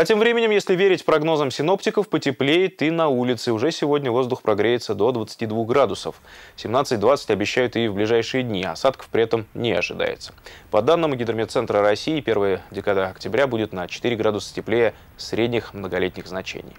А тем временем, если верить прогнозам синоптиков, потеплеет и на улице. Уже сегодня воздух прогреется до 22 градусов. 17-20 обещают и в ближайшие дни. Осадков при этом не ожидается. По данным Гидрометцентра России, первая декада октября будет на 4 градуса теплее средних многолетних значений.